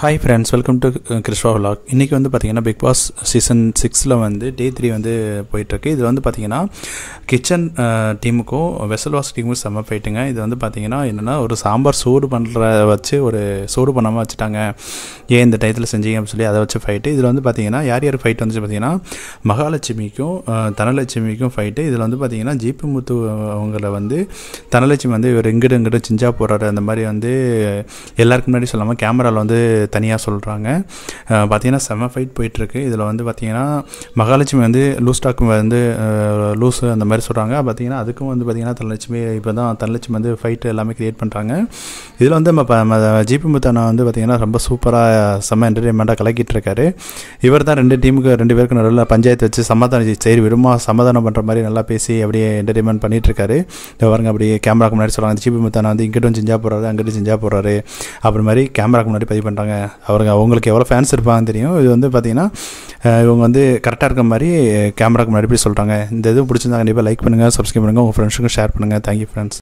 hi friends welcome to Christo vlog இன்றைக்கி வந்து பார்த்திங்கன்னா பிக் பாஸ் சீசன் சிக்ஸில் வந்து டே த்ரீ வந்து போயிட்டுருக்கு uh, இது வந்து பார்த்திங்கன்னா கிச்சன் டீமுக்கும் வெசல் வாஷ் டீமுக்கும் செம்ம போயிட்டுங்க இது வந்து பார்த்திங்கன்னா என்னென்னா ஒரு சாம்பார் சூடு பண்ணுற வச்சு ஒரு சூடு பண்ணாமல் வச்சுட்டாங்க ஏன் இந்த டயத்தில் செஞ்சீங்க அப்படின்னு சொல்லி அதை வச்சு ஃபைட்டு இதில் வந்து பார்த்திங்கன்னா யார் யார் ஃபைட் வந்துச்சு பார்த்திங்கன்னா மகாலட்சுமிக்கும் uh, தனலட்சுமிக்கும் ஃபைட்டு இதில் வந்து பார்த்திங்கன்னா ஜிபி முத்து அவங்கள வந்து தனலட்சுமி வந்து இவர் இங்கிட்டு இங்கிட்டு சிஞ்சா போடுறாரு அந்த மாதிரி வந்து எல்லாருக்கும் முன்னாடி சொல்லாமல் கேமராவில் வந்து தனியாக சொல்கிறாங்க பார்த்தீங்கன்னா செம ஃபைட் போயிட்டுருக்கு இதில் வந்து பார்த்திங்கன்னா மகாலட்சுமி வந்து லூஸ் டாக் வந்து லூஸு அந்த மாதிரி சொல்கிறாங்க பார்த்திங்கன்னா அதுக்கும் வந்து பார்த்திங்கன்னா தனலட்சுமி இப்போ தான் தனலட்சுமி வந்து ஃபைட் எல்லாமே க்ரியேட் பண்ணுறாங்க இதில் வந்து நம்ம ஜிபி முத்தானா வந்து பார்த்திங்கன்னா ரொம்ப சூப்பராக செம்ம என்டர்டைன்மெண்ட்டாக கலக்கிட்டு இருக்காரு இவர் தான் ரெண்டு டீமுக்கு ரெண்டு பேருக்கு நடுவில் பஞ்சாயத்து வச்சு சமாதானம் சரி விடுமா சமாதானம் பண்ணுற மாதிரி நல்லா பேசி அப்படியே என்டர்டைன்மெண்ட் பண்ணிகிட்ருக்காரு இந்த பாருங்க அப்படியே கேமராக்கு முன்னாடி சொல்கிறாங்க ஜிபி முத்தானா வந்து இங்கிட்டும் செஞ்சால் போடுறாரு அங்கிட்டும் செஞ்சால் போடுறாரு அப்படி மாதிரி கேமராக்கு முன்னாடி பதிவு பண்ணுறாங்க அவருக்கு அவங்களுக்கு எவ்வளோ ஃபேன்ஸ் இருப்பாங்கன்னு தெரியும் இது வந்து பார்த்திங்கன்னா இவங்க வந்து கரெக்டாக இருக்க மாதிரி கேமராக்கு முன்னாடி போய் சொல்கிறாங்க இந்த இது பிடிச்சிருந்தா கண்டிப்பாக லைக் பண்ணுங்கள் சப்ஸ்கிரைப் பண்ணுங்கள் உங்கள் ஃப்ரெண்ட்ஸுக்கும் ஷேர் பண்ணுங்கள் தேங்க்யூ ஃப்ரெண்ட்ஸ்